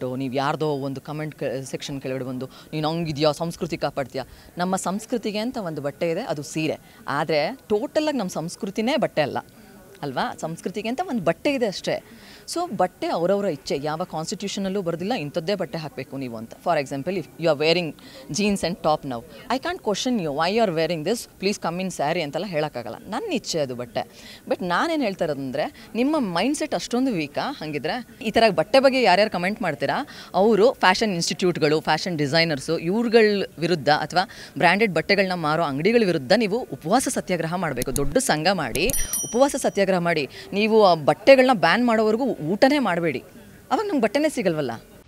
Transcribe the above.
ಕೊಟ್ಟು ನೀವು ಯಾರ್ದೋ ಒಂದು ಕಮೆಂಟ್ ಸೆಕ್ಷನ್ ಕೆಳಗಡೆ ಬಂದು ನೀನು ಹಂಗಿದೆಯಾ ಸಂಸ್ಕೃತಿ ಕಾಪಾಡ್ತೀಯಾ ನಮ್ಮ ಸಂಸ್ಕೃತಿಗೆ ಅಂತ ಒಂದು ಬಟ್ಟೆ ಇದೆ ಅದು ಸೀರೆ ಆದರೆ ಟೋಟಲಾಗಿ ನಮ್ಮ ಸಂಸ್ಕೃತಿನೇ ಬಟ್ಟೆ ಅಲ್ಲ ಅಲ್ವಾ ಸಂಸ್ಕೃತಿಗೆ ಅಂತ ಒಂದು ಬಟ್ಟೆ ಇದೆ ಅಷ್ಟೇ ಸೊ ಬಟ್ಟೆ ಅವರವರ ಇಚ್ಛೆ ಯಾವ ಕಾನ್ಸ್ಟಿಟ್ಯೂಷನಲ್ಲೂ ಬರೋದಿಲ್ಲ ಇಂಥದ್ದೇ ಬಟ್ಟೆ ಹಾಕಬೇಕು ನೀವು ಅಂತ for example if you are wearing jeans and top now I can't question you why you are wearing this please come in sari ಅಂತೆಲ್ಲ ಹೇಳೋಕ್ಕಾಗಲ್ಲ ನನ್ನ ಇಚ್ಛೆ ಅದು ಬಟ್ಟೆ ಬಟ್ ನಾನೇನು ಹೇಳ್ತಾ ಇರೋದಂದ್ರೆ ನಿಮ್ಮ ಮೈಂಡ್ಸೆಟ್ ಅಷ್ಟೊಂದು ವೀಕಾ ಹಾಗಿದ್ರೆ ಈ ಥರ ಬಟ್ಟೆ ಬಗ್ಗೆ ಯಾರ್ಯಾರು ಕಮೆಂಟ್ ಮಾಡ್ತೀರಾ ಅವರು ಫ್ಯಾಷನ್ ಇನ್ಸ್ಟಿಟ್ಯೂಟ್ಗಳು ಫ್ಯಾಷನ್ ಡಿಸೈನರ್ಸು ಇವ್ರುಗಳ ವಿರುದ್ಧ ಅಥವಾ ಬ್ರ್ಯಾಂಡೆಡ್ ಬಟ್ಟೆಗಳನ್ನ ಮಾರೋ ಅಂಗಡಿಗಳ ವಿರುದ್ಧ ನೀವು ಉಪವಾಸ ಸತ್ಯಾಗ್ರಹ ಮಾಡಬೇಕು ದೊಡ್ಡ ಸಂಘ ಮಾಡಿ ಉಪವಾಸ ಸತ್ಯಾಗ್ರಹ ಮಾಡಿ ನೀವು ಬಟ್ಟೆಗಳನ್ನ ಬ್ಯಾನ್ ಮಾಡೋವರೆಗೂ ಊಟನೇ ಮಾಡಬೇಡಿ ಅವಾಗ ನಮ್ಗೆ ಬಟ್ಟೆನೇ ಸಿಗಲ್ವಲ್ಲ